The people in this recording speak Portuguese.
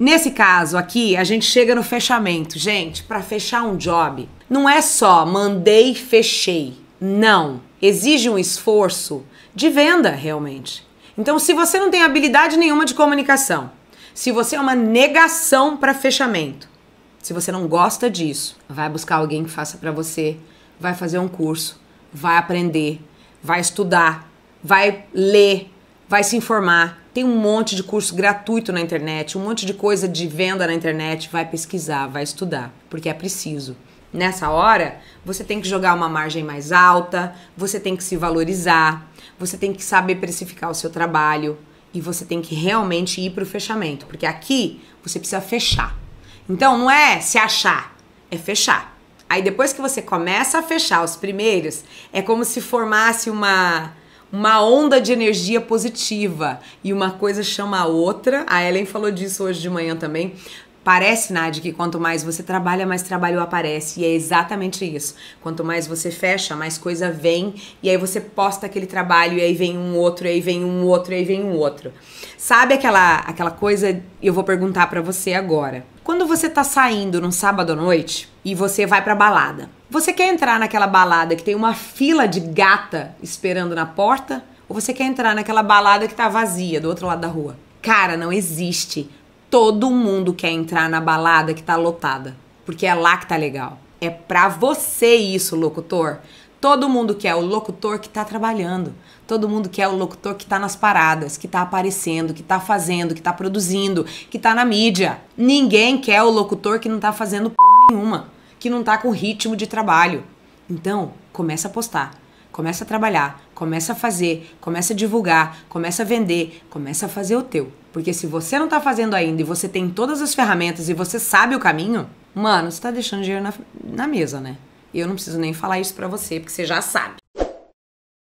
Nesse caso aqui, a gente chega no fechamento. Gente, para fechar um job, não é só mandei, fechei. Não. Exige um esforço de venda, realmente. Então, se você não tem habilidade nenhuma de comunicação, se você é uma negação para fechamento, se você não gosta disso, vai buscar alguém que faça para você, vai fazer um curso, vai aprender, vai estudar, vai ler, vai se informar. Tem um monte de curso gratuito na internet, um monte de coisa de venda na internet. Vai pesquisar, vai estudar, porque é preciso. Nessa hora, você tem que jogar uma margem mais alta, você tem que se valorizar, você tem que saber precificar o seu trabalho e você tem que realmente ir para o fechamento, porque aqui você precisa fechar. Então não é se achar, é fechar. Aí depois que você começa a fechar os primeiros, é como se formasse uma uma onda de energia positiva e uma coisa chama a outra. A Ellen falou disso hoje de manhã também. Parece, Nadia, que quanto mais você trabalha, mais trabalho aparece. E é exatamente isso. Quanto mais você fecha, mais coisa vem. E aí você posta aquele trabalho, e aí vem um outro, e aí vem um outro, e aí vem um outro. Sabe aquela, aquela coisa? Eu vou perguntar para você agora. Quando você tá saindo num sábado à noite e você vai pra balada, você quer entrar naquela balada que tem uma fila de gata esperando na porta? Ou você quer entrar naquela balada que tá vazia do outro lado da rua? Cara, não existe todo mundo quer entrar na balada que tá lotada, porque é lá que tá legal. É pra você isso, locutor. Todo mundo quer o locutor que tá trabalhando. Todo mundo quer o locutor que tá nas paradas, que tá aparecendo, que tá fazendo, que tá produzindo, que tá na mídia. Ninguém quer o locutor que não tá fazendo porra nenhuma, que não tá com ritmo de trabalho. Então, começa a postar. Começa a trabalhar, começa a fazer, começa a divulgar, começa a vender, começa a fazer o teu. Porque se você não tá fazendo ainda e você tem todas as ferramentas e você sabe o caminho, mano, você tá deixando dinheiro na, na mesa, né? Eu não preciso nem falar isso pra você, porque você já sabe.